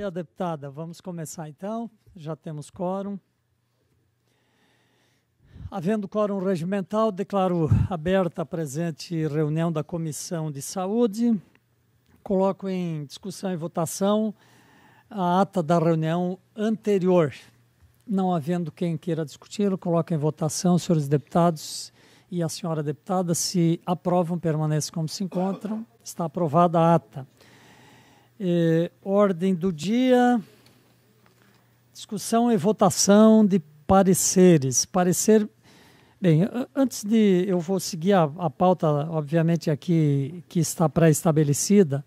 Senhora deputada, vamos começar então. Já temos quórum. Havendo quórum regimental, declaro aberta a presente reunião da Comissão de Saúde. Coloco em discussão e votação a ata da reunião anterior. Não havendo quem queira discutir, coloco em votação, senhores deputados e a senhora deputada, se aprovam, permaneçam como se encontram. Está aprovada a ata. Eh, ordem do dia, discussão e votação de pareceres. Parecer. Bem, antes de eu vou seguir a, a pauta, obviamente, aqui que está pré-estabelecida,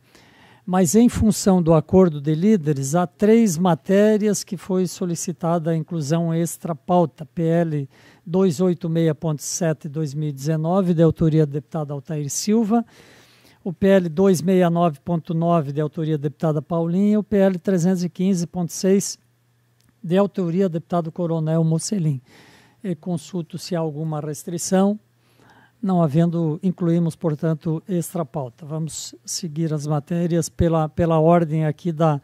mas em função do acordo de líderes, há três matérias que foi solicitada a inclusão extra-pauta, PL 286.7-2019, de autoria do deputado Altair Silva, o PL 269.9, de autoria da deputada Paulinha, e o PL 315.6, de autoria do deputado Coronel Mocelin. E consulto se há alguma restrição. Não havendo, incluímos, portanto, extra pauta. Vamos seguir as matérias pela, pela ordem aqui da,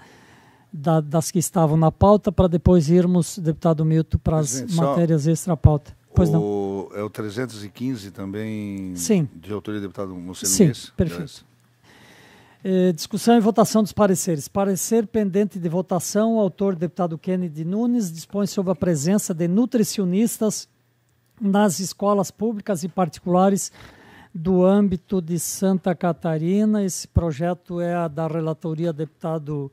da, das que estavam na pauta, para depois irmos, deputado Milton, para as matérias extra pauta. Pois o... não é o 315 também Sim. de autoria do deputado Mocelino Sim, perfeito. É, discussão e votação dos pareceres. Parecer pendente de votação, o autor deputado Kennedy Nunes dispõe sobre a presença de nutricionistas nas escolas públicas e particulares do âmbito de Santa Catarina. Esse projeto é a da relatoria deputado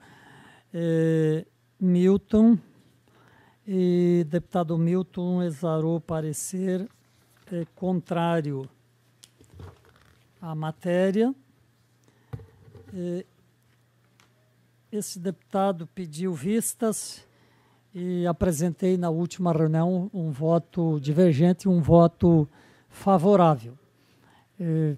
eh, Milton. E deputado Milton exarou parecer é contrário à matéria. É, esse deputado pediu vistas e apresentei na última reunião um voto divergente e um voto favorável. É,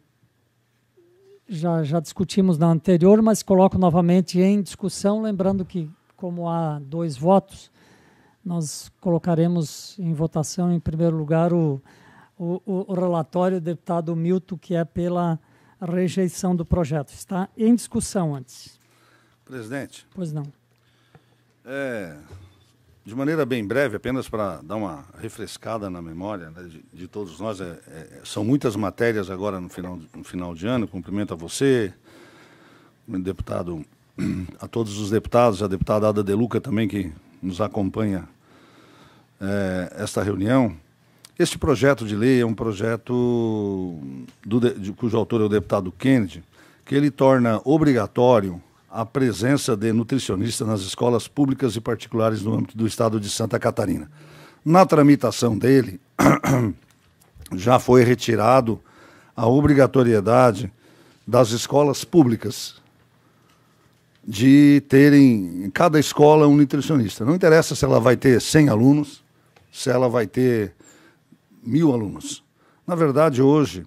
já, já discutimos na anterior, mas coloco novamente em discussão, lembrando que, como há dois votos, nós colocaremos em votação, em primeiro lugar, o o, o, relatório do deputado Milton, que é pela rejeição do projeto. Está em discussão antes. Presidente. Pois não. É, de maneira bem breve, apenas para dar uma refrescada na memória né, de, de, todos nós, é, é, são muitas matérias agora no final, no final de ano. Cumprimento a você, deputado, a todos os deputados, a deputada Ada Deluca também que nos acompanha é, esta reunião. Este projeto de lei é um projeto do, de, cujo autor é o deputado Kennedy, que ele torna obrigatório a presença de nutricionista nas escolas públicas e particulares no âmbito do estado de Santa Catarina. Na tramitação dele, já foi retirado a obrigatoriedade das escolas públicas de terem em cada escola um nutricionista. Não interessa se ela vai ter 100 alunos, se ela vai ter mil alunos. Na verdade, hoje,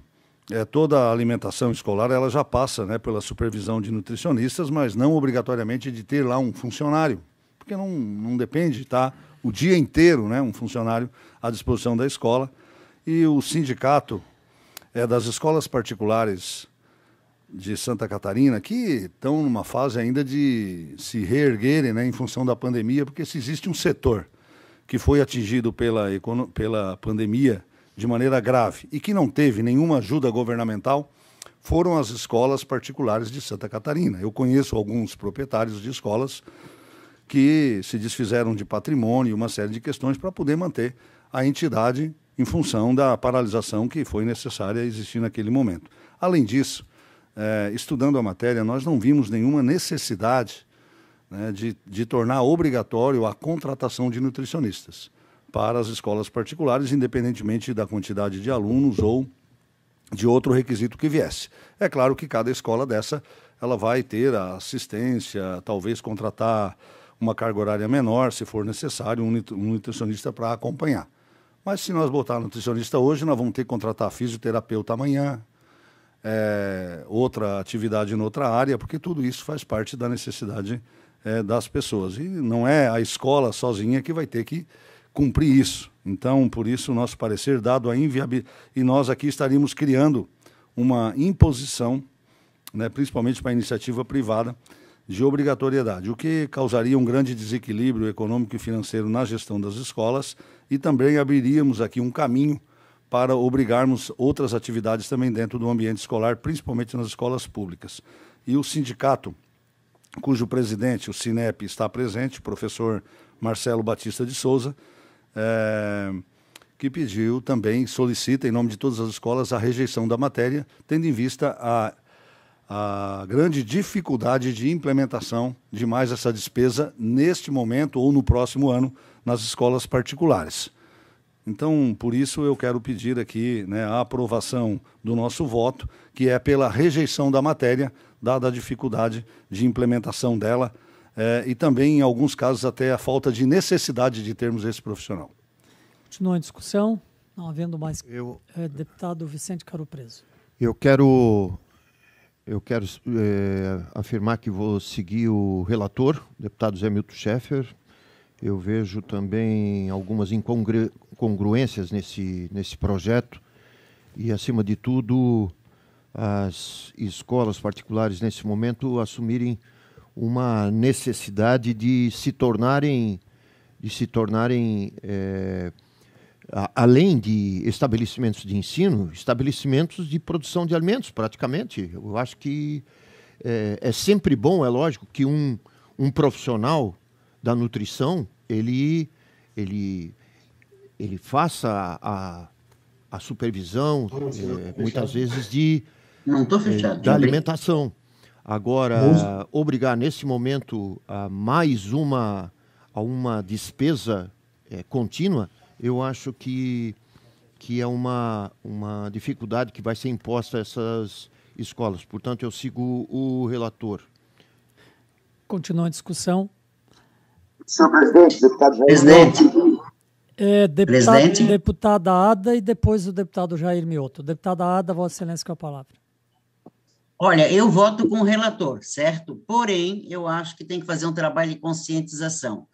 é, toda a alimentação escolar ela já passa né, pela supervisão de nutricionistas, mas não obrigatoriamente de ter lá um funcionário, porque não, não depende, tá? O dia inteiro, né, um funcionário à disposição da escola. E o sindicato é, das escolas particulares de Santa Catarina, que estão numa fase ainda de se reerguerem né, em função da pandemia, porque se existe um setor que foi atingido pela, pela pandemia de maneira grave e que não teve nenhuma ajuda governamental foram as escolas particulares de Santa Catarina. Eu conheço alguns proprietários de escolas que se desfizeram de patrimônio e uma série de questões para poder manter a entidade em função da paralisação que foi necessária existir naquele momento. Além disso, eh, estudando a matéria, nós não vimos nenhuma necessidade né, de, de tornar obrigatório a contratação de nutricionistas para as escolas particulares, independentemente da quantidade de alunos ou de outro requisito que viesse. É claro que cada escola dessa ela vai ter a assistência, talvez contratar uma carga horária menor, se for necessário, um nutricionista para acompanhar. Mas se nós botar nutricionista hoje, nós vamos ter que contratar fisioterapeuta amanhã, é, outra atividade em outra área, porque tudo isso faz parte da necessidade é, das pessoas. E não é a escola sozinha que vai ter que cumprir isso. Então, por isso, o nosso parecer dado a inviabilidade. E nós aqui estaríamos criando uma imposição, né, principalmente para a iniciativa privada, de obrigatoriedade, o que causaria um grande desequilíbrio econômico e financeiro na gestão das escolas e também abriríamos aqui um caminho para obrigarmos outras atividades também dentro do ambiente escolar, principalmente nas escolas públicas. E o sindicato, cujo presidente, o SINEP, está presente, o professor Marcelo Batista de Souza, é, que pediu também, solicita, em nome de todas as escolas, a rejeição da matéria, tendo em vista a, a grande dificuldade de implementação de mais essa despesa neste momento ou no próximo ano nas escolas particulares. Então, por isso, eu quero pedir aqui né, a aprovação do nosso voto, que é pela rejeição da matéria, dada a dificuldade de implementação dela é, e também, em alguns casos, até a falta de necessidade de termos esse profissional. Continua a discussão, não havendo mais eu, é, deputado Vicente Caro Preso. Eu quero, eu quero é, afirmar que vou seguir o relator, deputado Zé Milton Schaeffer. Eu vejo também algumas incongruências nesse, nesse projeto e, acima de tudo, as escolas particulares nesse momento assumirem uma necessidade de se tornarem, de se tornarem é, a, além de estabelecimentos de ensino, estabelecimentos de produção de alimentos, praticamente. Eu acho que é, é sempre bom, é lógico, que um, um profissional da nutrição ele, ele, ele faça a, a supervisão, é, muitas vezes, de, é, da alimentação. Agora, obrigar nesse momento a mais uma, a uma despesa é, contínua, eu acho que, que é uma, uma dificuldade que vai ser imposta a essas escolas. Portanto, eu sigo o relator. Continua a discussão. Senhor presidente, deputado Jair. Presidente. É, deputado, presidente. Deputada Ada e depois o deputado Jair Mioto. Deputada Ada, Vossa Excelência, com a palavra. Olha, eu voto com o relator, certo? Porém, eu acho que tem que fazer um trabalho de conscientização.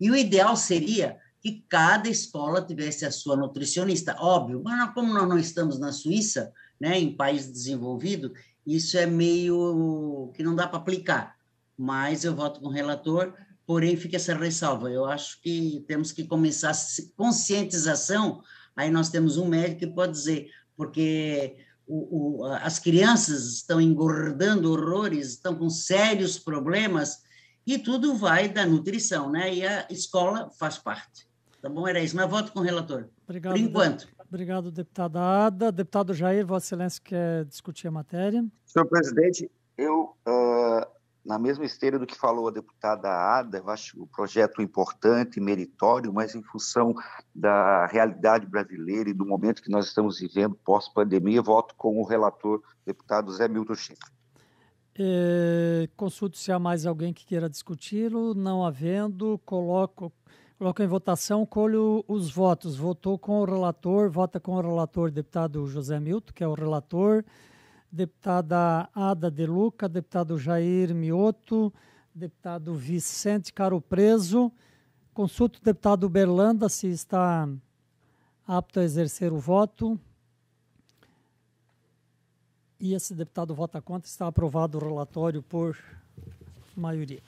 E o ideal seria que cada escola tivesse a sua nutricionista, óbvio, mas como nós não estamos na Suíça, né, em país desenvolvido, isso é meio que não dá para aplicar. Mas eu voto com o relator, porém fica essa ressalva. Eu acho que temos que começar a conscientização, aí nós temos um médico que pode dizer, porque o, o, as crianças estão engordando horrores, estão com sérios problemas, e tudo vai da nutrição, né? E a escola faz parte. Tá bom? Era isso. Mas voto com o relator. Obrigado, Por enquanto. Obrigado, deputada Ada. Deputado Jair, Vossa Excelência quer discutir a matéria. Senhor presidente, eu uh, na mesma esteira do que falou a deputada Ada, eu acho o projeto importante, meritório, mas em função da realidade brasileira e do momento que nós estamos vivendo pós-pandemia, voto com o relator, deputado Zé Milton Schiff. É, consulto se há mais alguém que queira discuti-lo. Não havendo, coloco, coloco em votação, colho os votos. Votou com o relator, vota com o relator, deputado José Milton, que é o relator deputada Ada De Luca, deputado Jair Mioto, deputado Vicente Caro Preso. Consulto o deputado Berlanda se está apto a exercer o voto. E esse deputado vota contra. Está aprovado o relatório por maioria.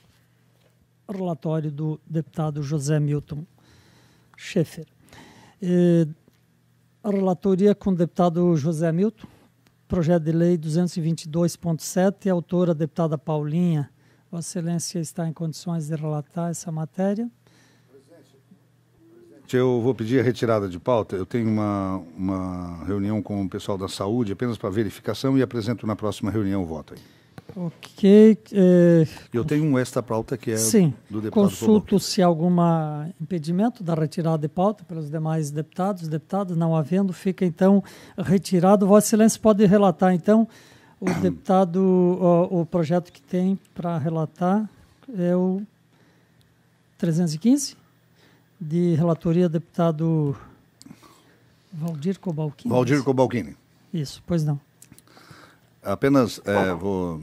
Relatório do deputado José Milton Schaefer. Eh, relatoria com o deputado José Milton. Projeto de Lei 222.7, autora deputada Paulinha. Vossa Excelência está em condições de relatar essa matéria? Eu vou pedir a retirada de pauta. Eu tenho uma, uma reunião com o pessoal da saúde apenas para verificação e apresento na próxima reunião o voto. Aí. Ok. É, Eu tenho um extra pauta que é sim, do deputado. Consulto se há algum impedimento da retirada de pauta pelos demais deputados. deputados não havendo, fica então retirado. Vossa Excelência pode relatar então o deputado, o, o projeto que tem para relatar é o 315, de relatoria deputado Valdir Cobalquini. É Valdir Cobalquini. Isso, pois não. Apenas é, vou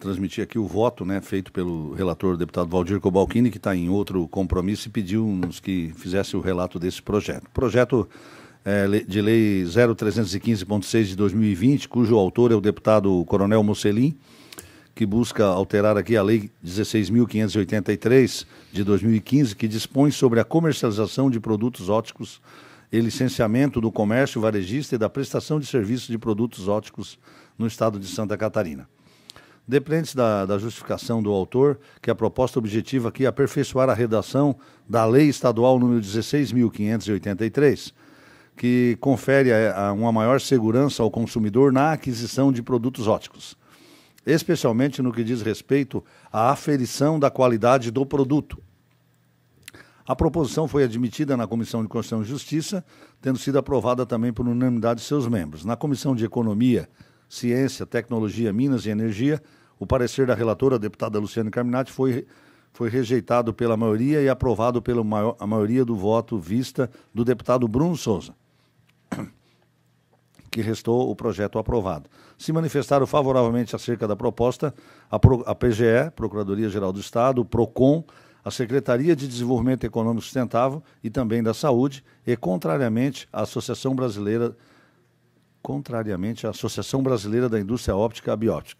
transmitir aqui o voto né, feito pelo relator deputado Valdir Cobalcini, que está em outro compromisso, e pediu-nos que fizesse o relato desse projeto. Projeto é, de lei 0315.6 de 2020, cujo autor é o deputado Coronel Mocelin, que busca alterar aqui a lei 16.583 de 2015, que dispõe sobre a comercialização de produtos óticos e licenciamento do comércio varejista e da prestação de serviços de produtos óticos no estado de Santa Catarina. Dependente da, da, justificação do autor, que a proposta objetiva aqui é aperfeiçoar a redação da Lei Estadual número 16.583, que confere a, eh, a uma maior segurança ao consumidor na aquisição de produtos óticos, especialmente no que diz respeito à aferição da qualidade do produto. A proposição foi admitida na Comissão de Constituição e Justiça, tendo sido aprovada também por unanimidade de seus membros. Na Comissão de Economia, Ciência, Tecnologia, Minas e Energia, o parecer da relatora, a deputada Luciane Carminati, foi, foi rejeitado pela maioria e aprovado pela maior, a maioria do voto vista do deputado Bruno Souza, que restou o projeto aprovado. Se manifestaram favoravelmente acerca da proposta a, Pro, a PGE, Procuradoria-Geral do Estado, o PROCON, a Secretaria de Desenvolvimento Econômico Sustentável e também da Saúde, e contrariamente a Associação Brasileira contrariamente à Associação Brasileira da Indústria Óptica e Biótica.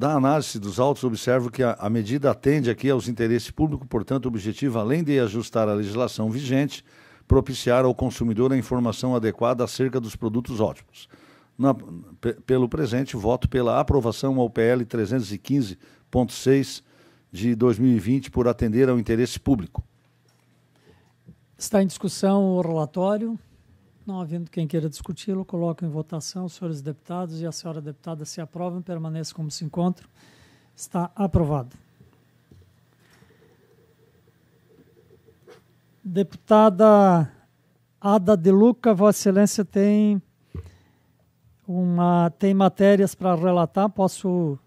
Da análise dos autos, observo que a, a medida atende aqui aos interesses públicos, portanto, o objetivo, além de ajustar a legislação vigente, propiciar ao consumidor a informação adequada acerca dos produtos ótimos. Na, pelo presente, voto pela aprovação ao PL 315.6 de 2020 por atender ao interesse público. Está em discussão o relatório. Não havendo quem queira discuti-lo, coloco em votação, os senhores deputados e a senhora deputada se aprovam, permaneça como se encontram. Está aprovado. Deputada Ada de Luca, Vossa Excelência tem uma tem matérias para relatar. Posso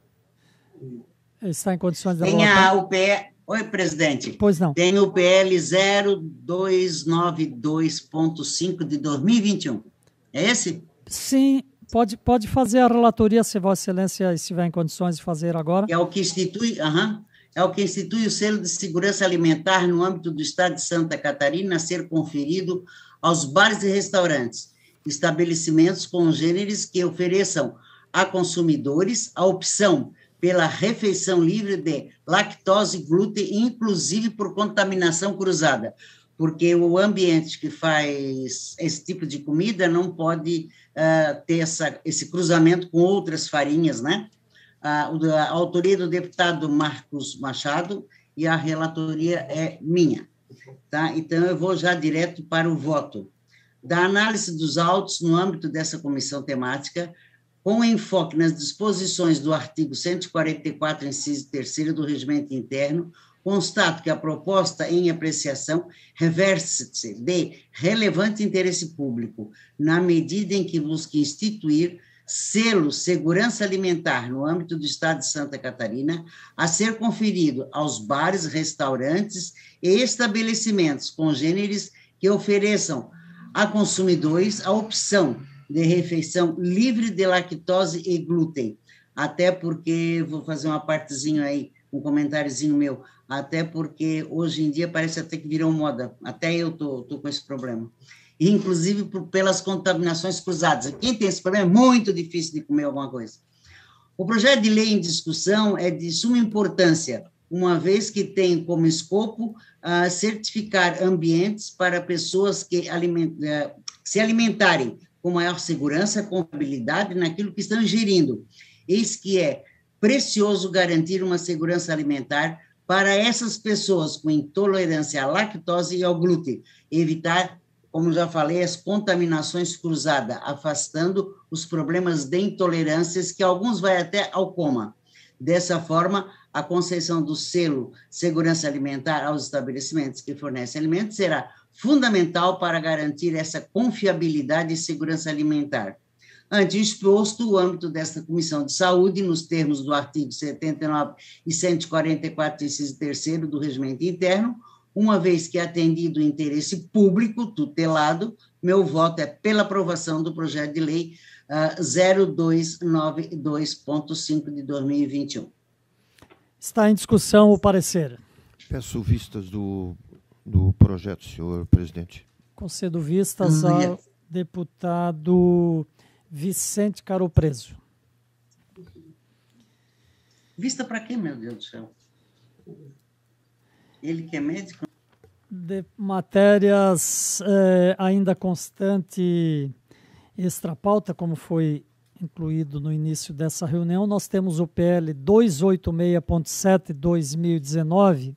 eh, estar em condições de tem relatar? A UPE, Oi, presidente. Pois não. Tem o PL 0292.5 de 2021. É esse? Sim, pode, pode fazer a relatoria, se Vossa Excelência estiver em condições de fazer agora. É o que institui, uhum, é o que institui o selo de segurança alimentar no âmbito do Estado de Santa Catarina a ser conferido aos bares e restaurantes, estabelecimentos congêneres que ofereçam a consumidores a opção pela refeição livre de lactose e glúten, inclusive por contaminação cruzada, porque o ambiente que faz esse tipo de comida não pode uh, ter essa, esse cruzamento com outras farinhas, né? Uh, a autoria do deputado Marcos Machado e a relatoria é minha, tá? Então eu vou já direto para o voto. Da análise dos autos no âmbito dessa comissão temática, com enfoque nas disposições do artigo 144, inciso 3 do Regimento Interno, constato que a proposta em apreciação reverte-se de relevante interesse público, na medida em que busca instituir selo segurança alimentar no âmbito do Estado de Santa Catarina, a ser conferido aos bares, restaurantes e estabelecimentos congêneres que ofereçam a consumidores a opção de refeição livre de lactose e glúten. Até porque, vou fazer uma partezinha aí, um comentáriozinho meu, até porque hoje em dia parece até que virou moda, até eu tô, tô com esse problema. Inclusive por, pelas contaminações cruzadas. Quem tem esse problema é muito difícil de comer alguma coisa. O projeto de lei em discussão é de suma importância, uma vez que tem como escopo uh, certificar ambientes para pessoas que aliment, uh, se alimentarem com maior segurança, confiabilidade naquilo que estão ingerindo. Eis que é precioso garantir uma segurança alimentar para essas pessoas com intolerância à lactose e ao glúten, evitar, como já falei, as contaminações cruzadas, afastando os problemas de intolerâncias que alguns vai até ao coma. Dessa forma, a concessão do selo segurança alimentar aos estabelecimentos que fornecem alimentos será fundamental para garantir essa confiabilidade e segurança alimentar. Ante exposto, o âmbito desta Comissão de Saúde, nos termos do artigo 79 e 144, inciso 3 do Regimento Interno, uma vez que atendido o interesse público tutelado, meu voto é pela aprovação do projeto de lei uh, ah, 0292.5 de 2021. Está em discussão o parecer. Peço vistas do do projeto, senhor presidente. Concedo vistas hum, ao deputado Vicente Caropreso. Vista para quem, meu Deus do céu? Ele que é médico? De matérias eh, ainda constante extrapauta, como foi incluído no início dessa reunião, nós temos o PL 286.7 2019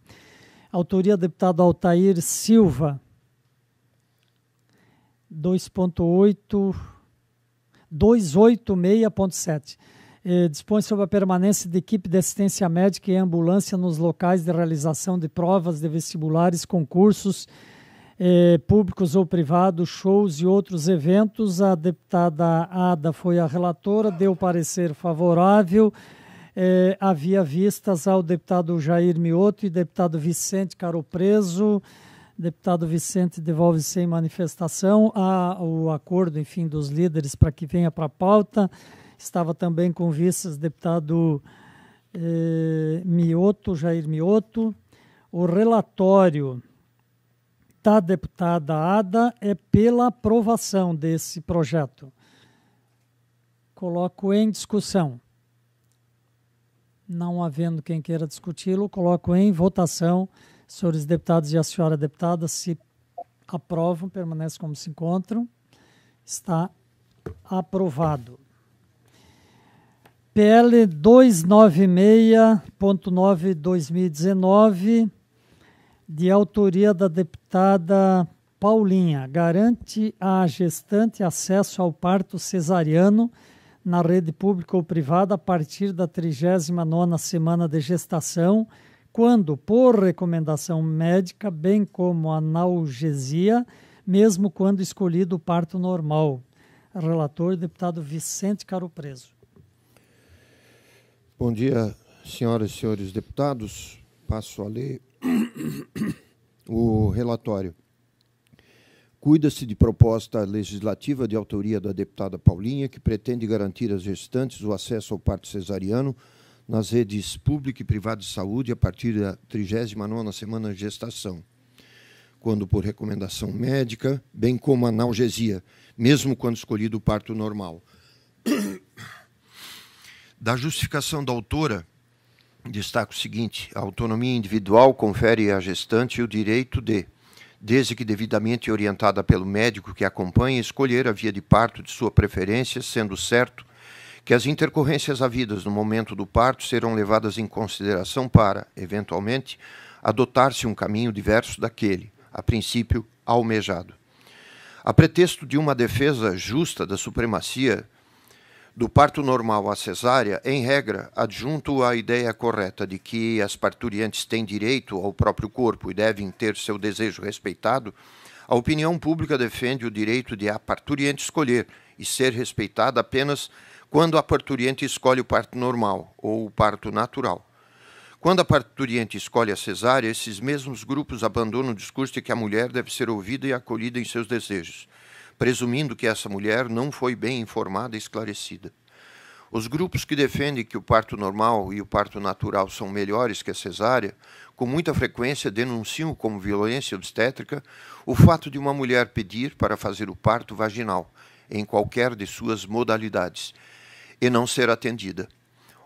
Autoria deputado Altair Silva. 2.8 286.7. Eh, dispõe sobre a permanência de equipe de assistência médica e ambulância nos locais de realização de provas de vestibulares, concursos eh, públicos ou privados, shows e outros eventos. A deputada Ada foi a relatora, deu parecer favorável eh, havia vistas ao deputado Jair Mioto e deputado Vicente Caro Preso, deputado Vicente devolve sem manifestação a, o acordo, enfim, dos líderes para que venha para a pauta. Estava também com vistas deputado eh, Mioto, Jair Mioto. O relatório da deputada Ada é pela aprovação desse projeto. Coloco em discussão. Não havendo quem queira discuti-lo, coloco em votação. Senhores deputados e a senhora deputada, se aprovam, permanecem como se encontram. Está aprovado. PL 296.9-2019, de autoria da deputada Paulinha, garante à gestante acesso ao parto cesariano na rede pública ou privada a partir da 39ª semana de gestação, quando, por recomendação médica, bem como analgesia, mesmo quando escolhido o parto normal. Relator, deputado Vicente Caro Preso. Bom dia, senhoras e senhores deputados. Passo a ler o relatório. Cuida-se de proposta legislativa de autoria da deputada Paulinha, que pretende garantir às gestantes o acesso ao parto cesariano nas redes pública e privada de saúde a partir da 39 semana de gestação, quando por recomendação médica, bem como analgesia, mesmo quando escolhido o parto normal. Da justificação da autora, destaco o seguinte: a autonomia individual confere à gestante o direito de desde que devidamente orientada pelo médico que a acompanha, escolher a via de parto de sua preferência, sendo certo que as intercorrências havidas no momento do parto serão levadas em consideração para, eventualmente, adotar-se um caminho diverso daquele, a princípio almejado. A pretexto de uma defesa justa da supremacia do parto normal à cesárea, em regra, adjunto à ideia correta de que as parturientes têm direito ao próprio corpo e devem ter seu desejo respeitado, a opinião pública defende o direito de a parturiente escolher e ser respeitada apenas quando a parturiente escolhe o parto normal ou o parto natural. Quando a parturiente escolhe a cesárea, esses mesmos grupos abandonam o discurso de que a mulher deve ser ouvida e acolhida em seus desejos presumindo que essa mulher não foi bem informada e esclarecida. Os grupos que defendem que o parto normal e o parto natural são melhores que a cesárea, com muita frequência denunciam como violência obstétrica o fato de uma mulher pedir para fazer o parto vaginal, em qualquer de suas modalidades, e não ser atendida.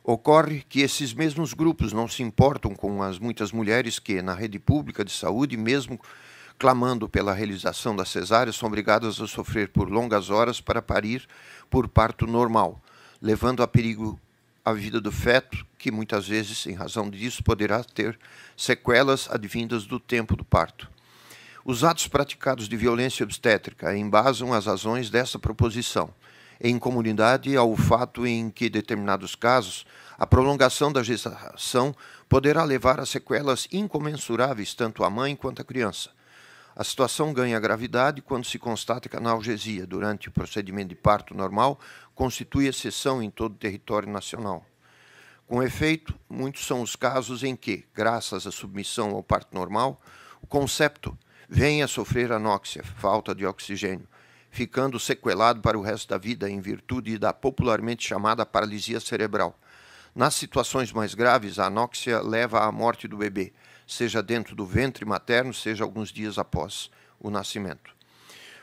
Ocorre que esses mesmos grupos não se importam com as muitas mulheres que, na rede pública de saúde, mesmo clamando pela realização da cesárea, são obrigadas a sofrer por longas horas para parir por parto normal, levando a perigo a vida do feto, que muitas vezes, em razão disso, poderá ter sequelas advindas do tempo do parto. Os atos praticados de violência obstétrica embasam as razões dessa proposição, em comunidade ao fato em que, em determinados casos, a prolongação da gestação poderá levar a sequelas incomensuráveis tanto à mãe quanto à criança, a situação ganha gravidade quando se constata que a analgesia durante o procedimento de parto normal constitui exceção em todo o território nacional. Com efeito, muitos são os casos em que, graças à submissão ao parto normal, o concepto vem a sofrer anóxia, falta de oxigênio, ficando sequelado para o resto da vida em virtude da popularmente chamada paralisia cerebral. Nas situações mais graves, a anóxia leva à morte do bebê, seja dentro do ventre materno, seja alguns dias após o nascimento.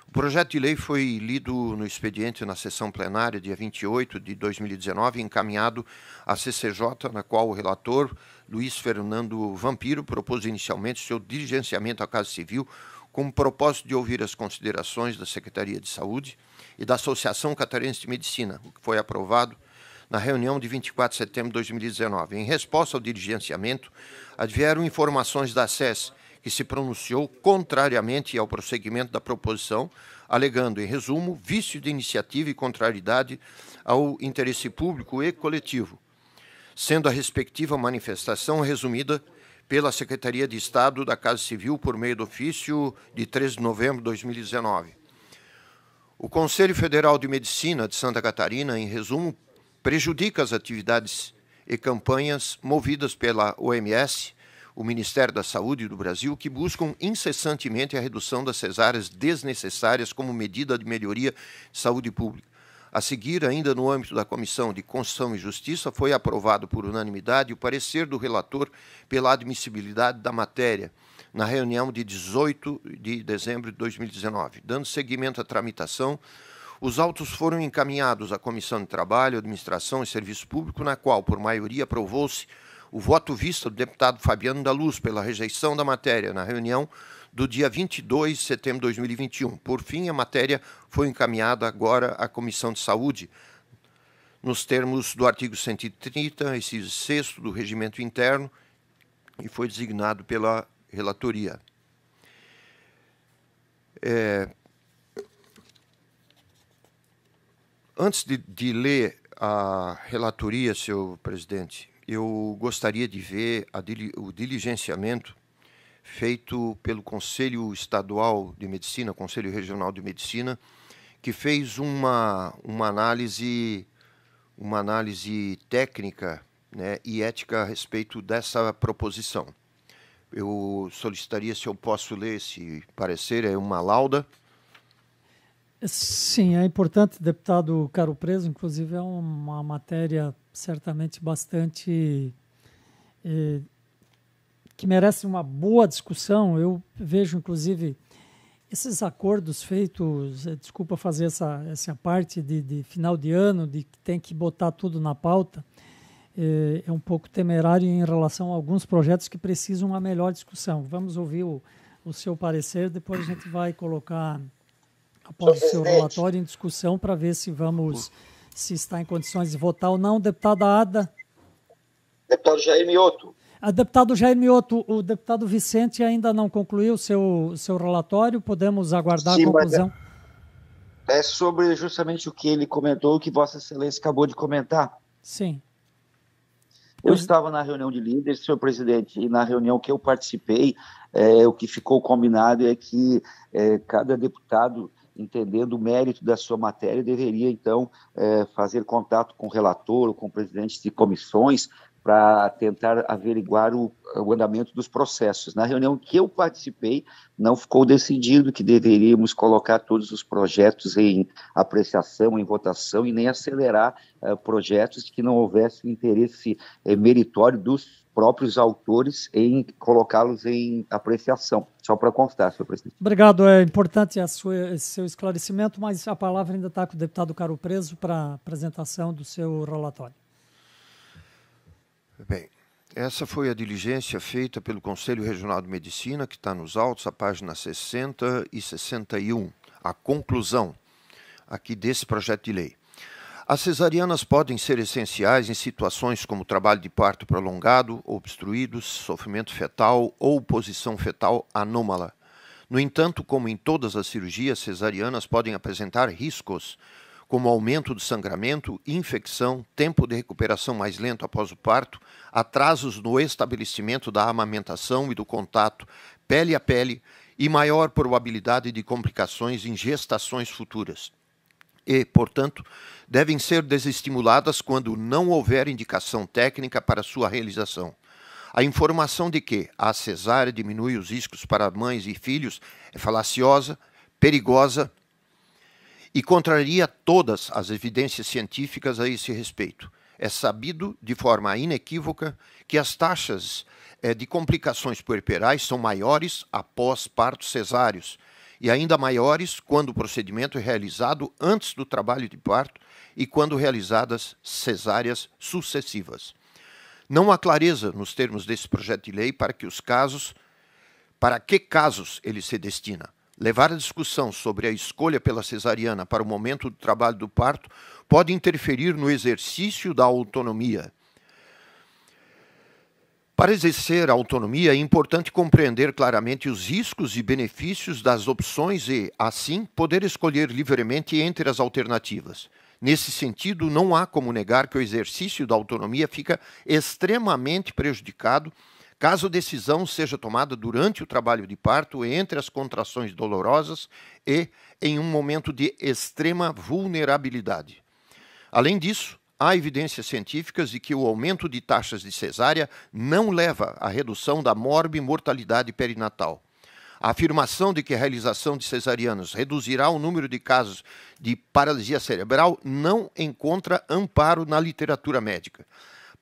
O projeto de lei foi lido no expediente na sessão plenária, dia 28 de 2019, encaminhado à CCJ, na qual o relator Luiz Fernando Vampiro propôs inicialmente seu diligenciamento à Casa Civil com o propósito de ouvir as considerações da Secretaria de Saúde e da Associação Catarinense de Medicina, o que foi aprovado na reunião de 24 de setembro de 2019. Em resposta ao diligenciamento, advieram informações da SES, que se pronunciou contrariamente ao prosseguimento da proposição, alegando, em resumo, vício de iniciativa e contrariedade ao interesse público e coletivo, sendo a respectiva manifestação resumida pela Secretaria de Estado da Casa Civil por meio do ofício de 13 de novembro de 2019. O Conselho Federal de Medicina de Santa Catarina, em resumo, prejudica as atividades e campanhas movidas pela OMS, o Ministério da Saúde do Brasil, que buscam incessantemente a redução das cesáreas desnecessárias como medida de melhoria de saúde pública. A seguir, ainda no âmbito da Comissão de Constituição e Justiça, foi aprovado por unanimidade o parecer do relator pela admissibilidade da matéria na reunião de 18 de dezembro de 2019, dando seguimento à tramitação os autos foram encaminhados à Comissão de Trabalho, Administração e Serviço Público, na qual, por maioria, aprovou-se o voto vista do deputado Fabiano da Luz pela rejeição da matéria na reunião do dia 22 de setembro de 2021. Por fim, a matéria foi encaminhada agora à Comissão de Saúde, nos termos do artigo 130, inciso 6 do Regimento Interno, e foi designado pela relatoria. É, Antes de, de ler a relatoria, senhor presidente, eu gostaria de ver a, o diligenciamento feito pelo Conselho Estadual de Medicina, Conselho Regional de Medicina, que fez uma, uma análise uma análise técnica né, e ética a respeito dessa proposição. Eu solicitaria se eu posso ler esse parecer, é uma lauda. Sim, é importante, deputado Caro Preso, inclusive é uma matéria certamente bastante eh, que merece uma boa discussão. Eu vejo, inclusive, esses acordos feitos, eh, desculpa fazer essa, essa parte de, de, final de ano, de que tem que botar tudo na pauta, eh, é um pouco temerário em relação a alguns projetos que precisam uma melhor discussão. Vamos ouvir o, o seu parecer, depois a gente vai colocar após o seu relatório em discussão para ver se vamos, se está em condições de votar ou não. Deputada Ada. Deputado Jair Mioto. A deputado Jair Mioto, o deputado Vicente ainda não concluiu seu, seu relatório, podemos aguardar Sim, a é conclusão? É, é sobre justamente o que ele comentou, o que Vossa Excelência acabou de comentar. Sim. Eu estava na reunião de líderes, senhor presidente, e na reunião que eu participei, é, o que ficou combinado é que é, cada deputado entendendo o mérito da sua matéria, deveria então eh, fazer contato com o relator ou com presidentes de comissões para tentar averiguar o, o, andamento dos processos. Na reunião que eu participei, não ficou decidido que deveríamos colocar todos os projetos em apreciação, em votação e nem acelerar uh, projetos que não houvesse interesse uh, meritório dos próprios autores em colocá-los em apreciação. Só para constar, senhor presidente. Obrigado. É importante a sua, esse seu esclarecimento, mas a palavra ainda está com o deputado Caro Preso para apresentação do seu relatório. Bem, essa foi a diligência feita pelo Conselho Regional de Medicina, que está nos autos, a página 60 e 61, a conclusão aqui desse projeto de lei. As cesarianas podem ser essenciais em situações como trabalho de parto prolongado, obstruídos, sofrimento fetal ou posição fetal anômala. No entanto, como em todas as cirurgias, cesarianas podem apresentar riscos como aumento do sangramento, infecção, tempo de recuperação mais lento após o parto, atrasos no estabelecimento da amamentação e do contato pele a pele e maior probabilidade de complicações em gestações futuras. E, portanto, devem ser desestimuladas quando não houver indicação técnica para sua realização. A informação de que a cesárea diminui os riscos para mães e filhos é falaciosa, perigosa e contraria todas as evidências científicas a esse respeito. É sabido de forma inequívoca que as taxas eh, de complicações puerperais são maiores após partos cesáreos e ainda maiores quando o procedimento é realizado antes do trabalho de parto e quando realizadas cesáreas sucessivas. Não há clareza nos termos desse projeto de lei para que os casos, para que casos ele se destina. Levar a discussão sobre a escolha pela cesariana para o momento do trabalho do parto pode interferir no exercício da autonomia. Para exercer a autonomia, é importante compreender claramente os riscos e benefícios das opções e, assim, poder escolher livremente entre as alternativas. Nesse sentido, não há como negar que o exercício da autonomia fica extremamente prejudicado Caso decisão seja tomada durante o trabalho de parto, entre as contrações dolorosas e em um momento de extrema vulnerabilidade. Além disso, há evidências científicas de que o aumento de taxas de cesárea não leva à redução da morbimortalidade perinatal. A afirmação de que a realização de cesarianas reduzirá o número de casos de paralisia cerebral não encontra amparo na literatura médica.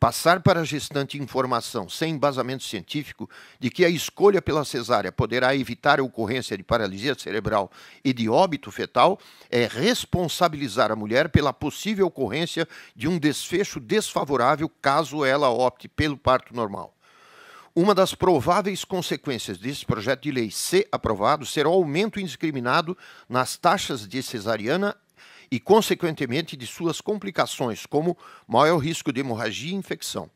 Passar para a gestante informação sem embasamento científico de que a escolha pela cesárea poderá evitar a ocorrência de paralisia cerebral e de óbito fetal é responsabilizar a mulher pela possível ocorrência de um desfecho desfavorável caso ela opte pelo parto normal. Uma das prováveis consequências desse projeto de lei ser aprovado será o aumento indiscriminado nas taxas de cesariana e, consequentemente, de suas complicações, como maior risco de hemorragia e infecção.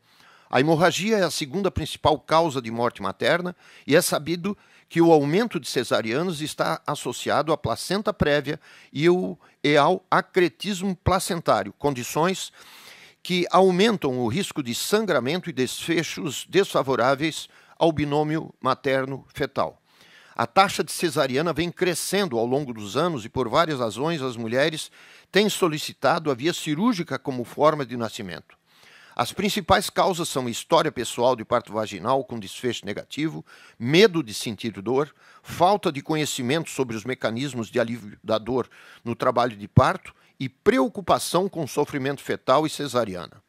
A hemorragia é a segunda principal causa de morte materna e é sabido que o aumento de cesarianos está associado à placenta prévia e, ao acretismo placentário, condições que aumentam o risco de sangramento e desfechos desfavoráveis ao binômio materno-fetal. A taxa de cesariana vem crescendo ao longo dos anos e, por várias razões, as mulheres têm solicitado a via cirúrgica como forma de nascimento. As principais causas são história pessoal de parto vaginal com desfecho negativo, medo de sentir dor, falta de conhecimento sobre os mecanismos de alívio da dor no trabalho de parto e preocupação com sofrimento fetal e cesariana.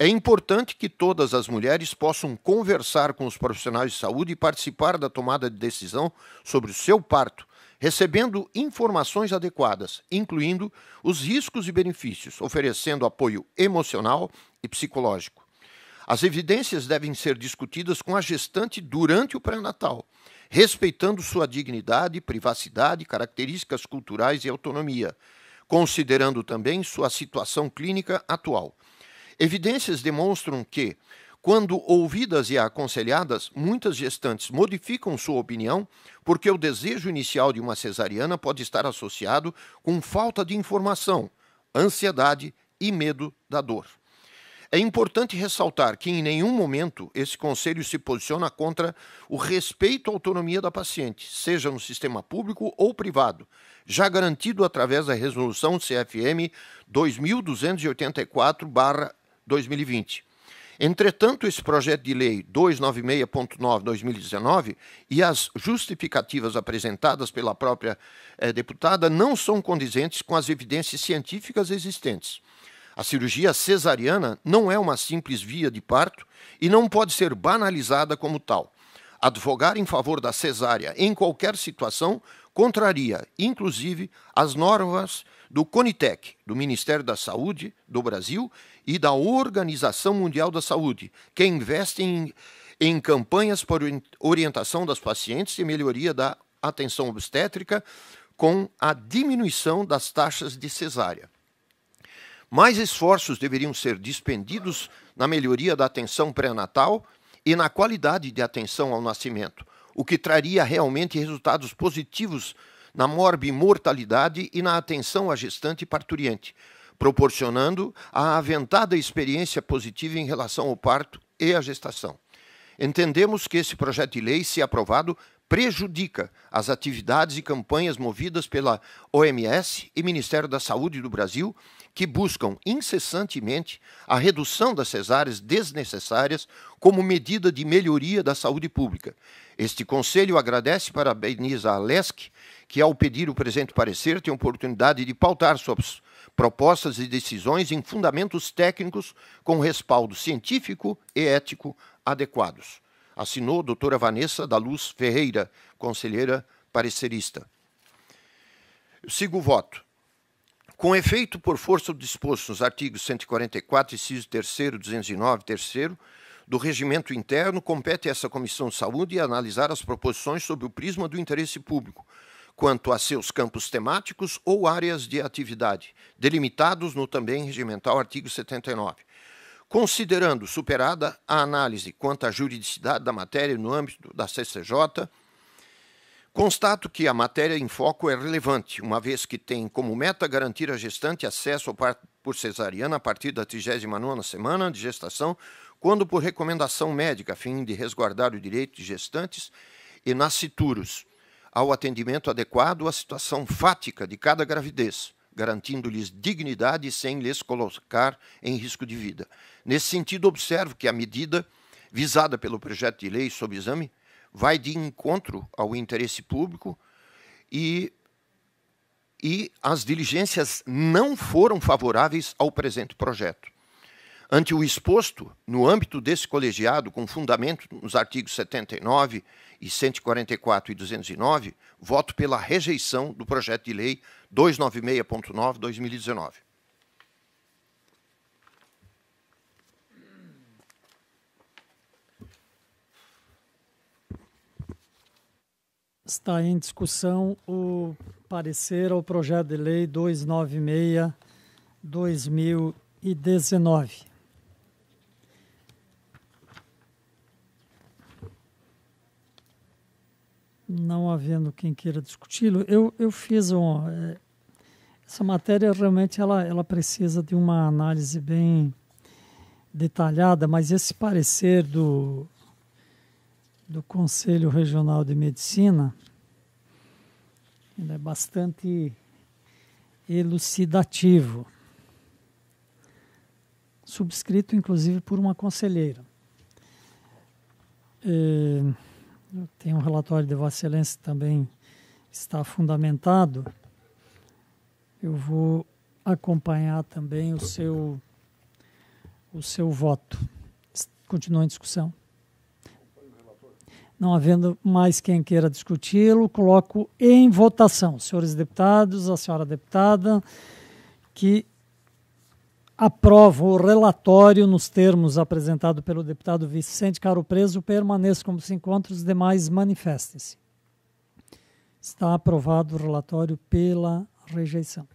É importante que todas as mulheres possam conversar com os profissionais de saúde e participar da tomada de decisão sobre o seu parto, recebendo informações adequadas, incluindo os riscos e benefícios, oferecendo apoio emocional e psicológico. As evidências devem ser discutidas com a gestante durante o pré-natal, respeitando sua dignidade, privacidade, características culturais e autonomia, considerando também sua situação clínica atual. Evidências demonstram que, quando ouvidas e aconselhadas, muitas gestantes modificam sua opinião porque o desejo inicial de uma cesariana pode estar associado com falta de informação, ansiedade e medo da dor. É importante ressaltar que em nenhum momento esse conselho se posiciona contra o respeito à autonomia da paciente, seja no sistema público ou privado, já garantido através da resolução CFM 2284 2020. Entretanto, esse projeto de lei 296.9/2019 e as justificativas apresentadas pela própria eh, deputada não são condizentes com as evidências científicas existentes. A cirurgia cesariana não é uma simples via de parto e não pode ser banalizada como tal. Advogar em favor da cesárea em qualquer situação contraria, inclusive, as normas do CONITEC, do Ministério da Saúde do Brasil e da Organização Mundial da Saúde, que investem em, em campanhas por orientação das pacientes e melhoria da atenção obstétrica com a diminuição das taxas de cesárea. Mais esforços deveriam ser dispendidos na melhoria da atenção pré-natal e na qualidade de atenção ao nascimento, o que traria realmente resultados positivos na morbimortalidade e na atenção à gestante e parturiente, proporcionando a aventada experiência positiva em relação ao parto e à gestação. Entendemos que esse projeto de lei, se aprovado, prejudica as atividades e campanhas movidas pela OMS e Ministério da Saúde do Brasil, que buscam incessantemente a redução das cesáreas desnecessárias como medida de melhoria da saúde pública. Este conselho agradece e parabeniza a LESC que, ao pedir o presente parecer, tem oportunidade de pautar suas propostas e decisões em fundamentos técnicos com respaldo científico e ético adequados. Assinou doutora Vanessa da Luz Ferreira, conselheira parecerista. Eu sigo o voto. Com efeito, por força do disposto nos artigos 144, inciso 3 209, 3 do regimento interno, compete a essa Comissão de Saúde analisar as proposições sob o prisma do interesse público, quanto a seus campos temáticos ou áreas de atividade, delimitados no também regimental artigo 79. Considerando superada a análise quanto à juridicidade da matéria no âmbito da CCJ, constato que a matéria em foco é relevante, uma vez que tem como meta garantir a gestante acesso ao parto por cesariana a partir da 39ª semana de gestação, quando por recomendação médica, a fim de resguardar o direito de gestantes e nascituros ao atendimento adequado à situação fática de cada gravidez, garantindo-lhes dignidade sem lhes colocar em risco de vida. Nesse sentido, observo que a medida visada pelo projeto de lei sob exame vai de encontro ao interesse público e e as diligências não foram favoráveis ao presente projeto. Ante o exposto, no âmbito desse colegiado, com fundamento nos artigos 79 e 144 e 209, voto pela rejeição do projeto de lei 296.9/2019. Está em discussão o parecer ao projeto de lei 296 2019. não havendo quem queira discuti-lo, eu, eu fiz um. É, essa matéria realmente ela, ela precisa de uma análise bem detalhada, mas esse parecer do, do Conselho Regional de Medicina ele é bastante elucidativo, subscrito inclusive por uma conselheira. É, tem um relatório de Vossa Excelência também está fundamentado. Eu vou acompanhar também o seu o seu voto. Continua em discussão. Não havendo mais quem queira discuti-lo, coloco em votação, senhores deputados, a senhora deputada, que aprovo o relatório nos termos apresentado pelo deputado Vicente Caro Preso, permaneça como se encontra, os demais manifestem-se. Está aprovado o relatório pela rejeição.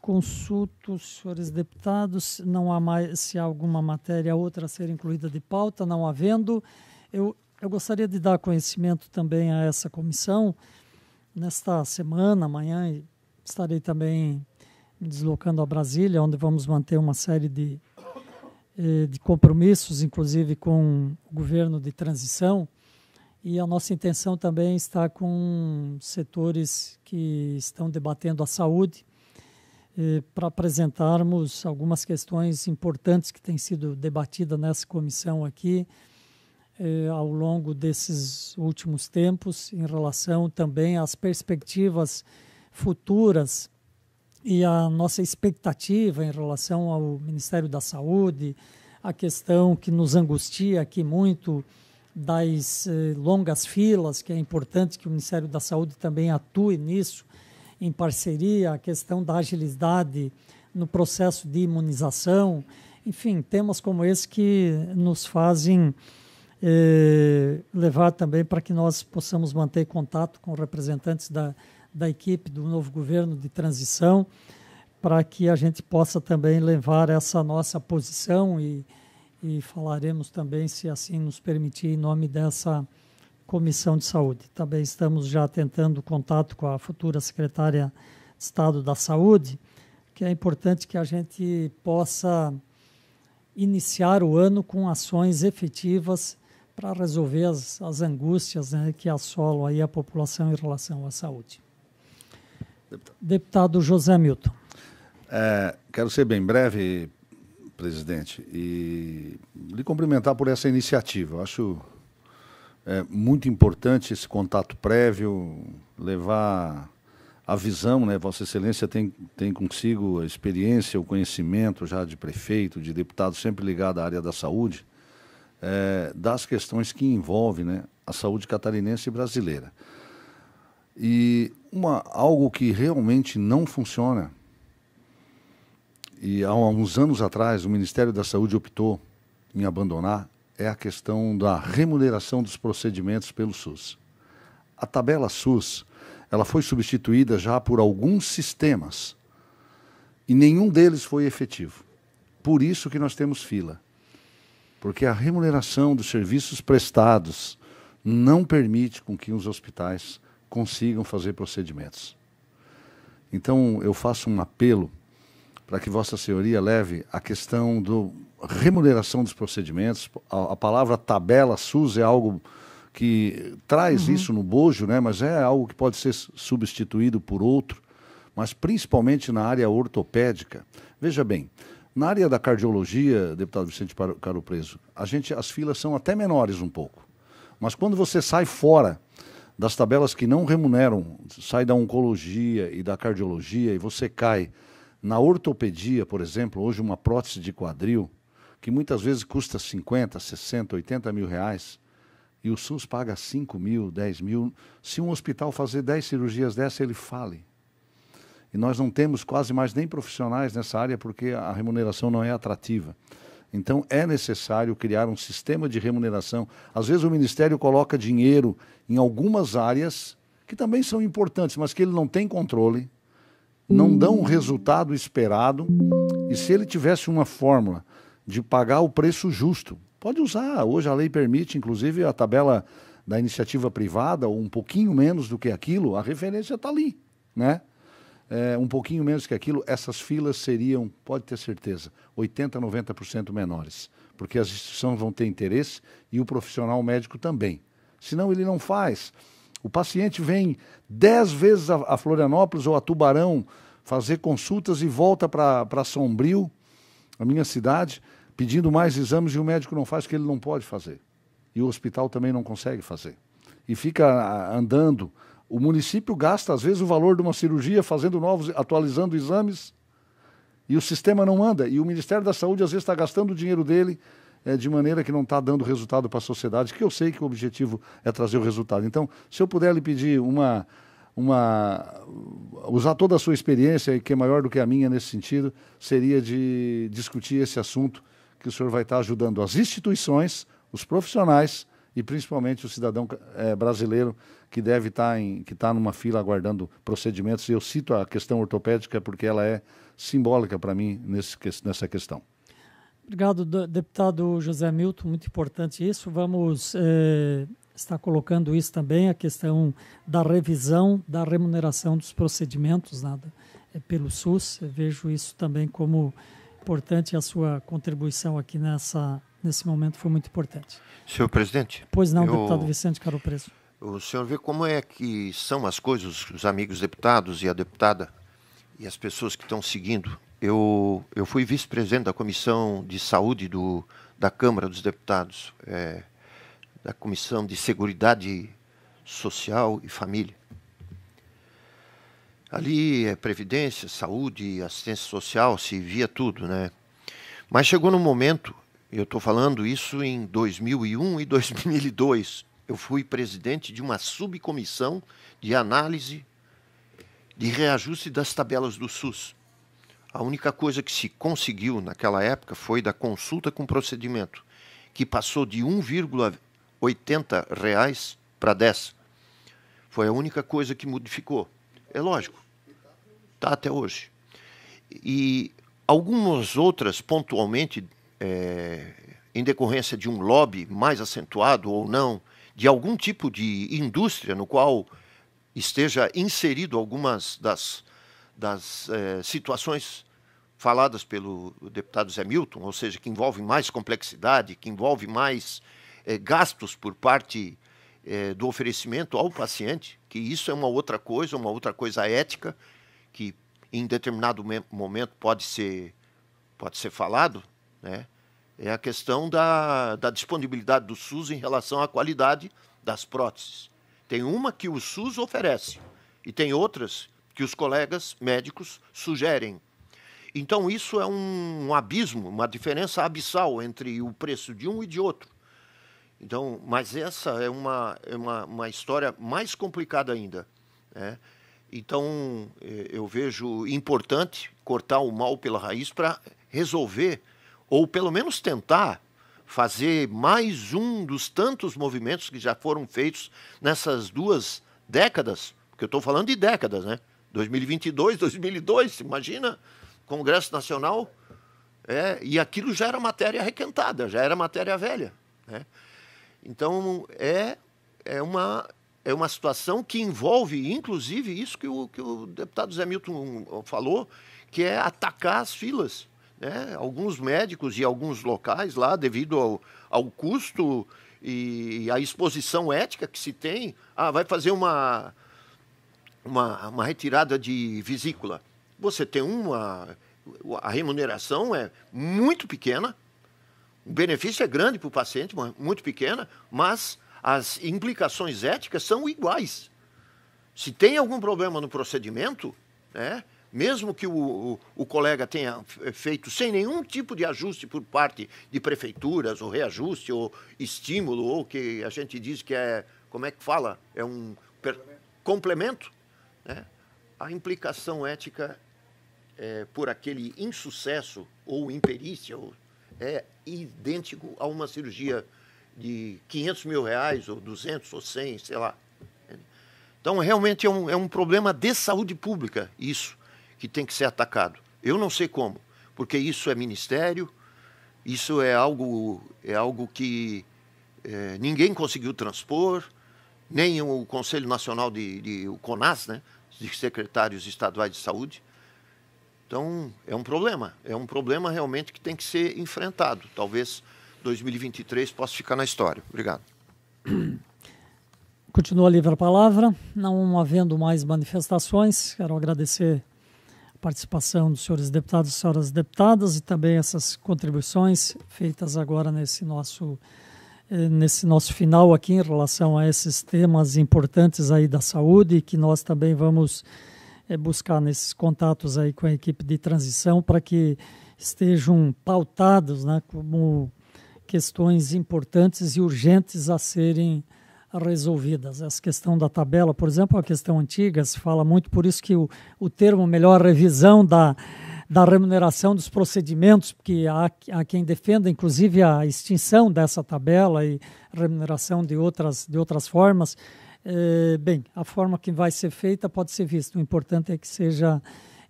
Consulto, senhores deputados, não há mais se há alguma matéria outra a ser incluída de pauta, não havendo. Eu, eu gostaria de dar conhecimento também a essa comissão nesta semana, amanhã, estarei também deslocando a Brasília, onde vamos manter uma série de, eh, de compromissos, inclusive com o governo de transição. E a nossa intenção também está com setores que estão debatendo a saúde, eh, para apresentarmos algumas questões importantes que têm sido debatidas nessa comissão aqui, eh, ao longo desses últimos tempos em relação também às perspectivas futuras e a nossa expectativa em relação ao Ministério da Saúde, a questão que nos angustia aqui muito das eh, longas filas, que é importante que o Ministério da Saúde também atue nisso, em parceria, a questão da agilidade no processo de imunização, enfim, temas como esse que nos fazem levar também para que nós possamos manter contato com representantes da, da equipe do novo governo de transição, para que a gente possa também levar essa nossa posição e, e falaremos também, se assim nos permitir, em nome dessa Comissão de Saúde. Também estamos já tentando contato com a futura secretária de Estado da Saúde, que é importante que a gente possa iniciar o ano com ações efetivas para resolver as, as angústias né, que assolam aí a população em relação à saúde. Deputado, Deputado José Milton. É, quero ser bem breve, presidente, e lhe cumprimentar por essa iniciativa. Eu acho é, muito importante esse contato prévio, levar a visão, né? Vossa Excelência tem, tem consigo a experiência, o conhecimento já de prefeito, de deputado, sempre ligado à área da saúde é, das questões que envolvem né, a saúde catarinense e brasileira. E uma, algo que realmente não funciona, e há uns anos atrás o Ministério da Saúde optou em abandonar, é a questão da remuneração dos procedimentos pelo SUS. A tabela SUS ela foi substituída já por alguns sistemas e nenhum deles foi efetivo. Por isso que nós temos fila porque a remuneração dos serviços prestados não permite com que os hospitais consigam fazer procedimentos. Então, eu faço um apelo para que Vossa Senhoria leve a questão da remuneração dos procedimentos. A, a, palavra tabela SUS é algo que traz uhum. isso no bojo, né? mas é algo que pode ser substituído por outro, mas principalmente na área ortopédica. Veja bem, na área da cardiologia, deputado Vicente Caro Preso, a gente, as filas são até menores um pouco. Mas quando você sai fora das tabelas que não remuneram, sai da oncologia e da cardiologia e você cai na ortopedia, por exemplo, hoje uma prótese de quadril, que muitas vezes custa 50, 60, 80 mil reais, e o SUS paga 5 mil, 10 mil. Se um hospital fazer 10 cirurgias dessa, ele fale. E nós não temos quase mais nem profissionais nessa área porque a remuneração não é atrativa. Então é necessário criar um sistema de remuneração. Às vezes o Ministério coloca dinheiro em algumas áreas que também são importantes, mas que ele não tem controle, não hum. dão o resultado esperado. E se ele tivesse uma fórmula de pagar o preço justo, pode usar. Hoje a lei permite, inclusive, a tabela da iniciativa privada, ou um pouquinho menos do que aquilo, a referência está ali. Né? é, um pouquinho menos que aquilo, essas filas seriam, pode ter certeza, 80%, 90% menores. Porque as instituições vão ter interesse e o profissional médico também. Senão ele não faz. O paciente vem 10 vezes a, a Florianópolis ou a Tubarão fazer consultas e volta para Sombrio, a minha cidade, pedindo mais exames e o médico não faz que ele não pode fazer. E o hospital também não consegue fazer. E fica andando o município gasta, às vezes, o valor de uma cirurgia fazendo novos, atualizando exames, e o sistema não anda. E o Ministério da Saúde, às vezes, está gastando o dinheiro dele é, de maneira que não está dando resultado para a sociedade, que eu sei que o objetivo é trazer o resultado. Então, se eu puder lhe pedir uma. Uma, usar toda a sua experiência, que é maior do que a minha nesse sentido, seria de discutir esse assunto que o senhor vai estar ajudando as instituições, os profissionais e principalmente o cidadão é, brasileiro que deve estar tá em, que está numa fila aguardando procedimentos. E eu cito a questão ortopédica porque ela é simbólica para mim nesse, nessa questão. Obrigado, deputado José Milton, muito importante isso. Vamos eh, estar colocando isso também, a questão da revisão da remuneração dos procedimentos nada, é, pelo SUS. Eu vejo isso também como importante, a sua contribuição aqui nessa, nesse momento foi muito importante. Senhor presidente. Pois não, eu... deputado Vicente Caro o senhor vê como é que são as coisas, os amigos deputados e a deputada e as pessoas que estão seguindo. Eu, eu fui vice-presidente da Comissão de Saúde do, da Câmara dos Deputados, é, da Comissão de Seguridade Social e Família. Ali é previdência, saúde, assistência social, se via tudo, né? Mas chegou num momento, eu estou falando isso em 2001 e 2002, eu fui presidente de uma subcomissão de análise de reajuste das tabelas do SUS. A única coisa que se conseguiu naquela época foi da consulta com procedimento, que passou de 1,80 reais para 10. Foi a única coisa que modificou. É lógico. Está até hoje. E algumas outras, pontualmente, é, em decorrência de um lobby mais acentuado ou não, de algum tipo de indústria no qual esteja inserido algumas das, das eh, situações faladas pelo deputado Zé Milton, ou seja, que envolve mais complexidade, que envolve mais eh, gastos por parte eh, do oferecimento ao paciente, que isso é uma outra coisa, uma outra coisa ética, que em determinado momento pode ser, pode ser falado, né? é a questão da, da disponibilidade do SUS em relação à qualidade das próteses. Tem uma que o SUS oferece e tem outras que os colegas médicos sugerem. Então, isso é um, um, abismo, uma diferença abissal entre o preço de um e de outro. Então, mas essa é uma, é uma, uma história mais complicada ainda. Né? Então, eh, eu vejo importante cortar o mal pela raiz para resolver ou pelo menos tentar fazer mais um dos tantos movimentos que já foram feitos nessas duas décadas, porque eu estou falando de décadas, né? 2022, 2002, imagina, Congresso Nacional, é, e aquilo já era matéria requentada, já era matéria velha. Né? Então, é, é, uma, é uma situação que envolve, inclusive, isso que o, que o deputado Zé Milton falou, que é atacar as filas né, alguns médicos e alguns locais lá, devido ao, ao custo e à exposição ética que se tem, ah, vai fazer uma, uma, uma retirada de vesícula. Você tem uma. A remuneração é muito pequena, o benefício é grande para o paciente, muito pequena, mas as implicações éticas são iguais. Se tem algum problema no procedimento, né, mesmo que o, o, o, colega tenha eh, feito sem nenhum tipo de ajuste por parte de prefeituras, ou reajuste, ou estímulo, ou que a gente diz que é, como é que fala? É um complemento. complemento né? A implicação ética é, por aquele insucesso ou imperícia ou, é idêntico a uma cirurgia de 500 mil reais, ou 200, ou 100, sei lá. Então, realmente é um, é um problema de saúde pública isso que tem que ser atacado. Eu não sei como, porque isso é ministério, isso é algo, é algo que é, ninguém conseguiu transpor, nem o Conselho Nacional de, de o CONAS, né, de secretários estaduais de saúde. Então, é um problema, é um problema realmente que tem que ser enfrentado. Talvez 2023 possa ficar na história. Obrigado. Continua livre a palavra. Não havendo mais manifestações, quero agradecer participação dos senhores deputados e senhoras deputadas e também essas contribuições feitas agora nesse nosso eh, nesse nosso final aqui em relação a esses temas importantes aí da saúde que nós também vamos eh, buscar nesses contatos aí com a equipe de transição para que estejam pautados, né, como questões importantes e urgentes a serem resolvidas. Essa questão da tabela, por exemplo, é a questão antiga, se fala muito, por isso que o, o termo melhor revisão da, da remuneração dos procedimentos, porque há, há quem defenda, inclusive, a extinção dessa tabela e remuneração de outras, de outras formas. É, bem, a forma que vai ser feita pode ser vista. O importante é que seja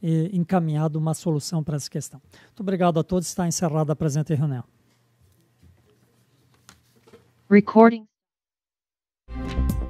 é, encaminhada uma solução para essa questão. Muito obrigado a todos. Está encerrada a presente reunião. Recording. you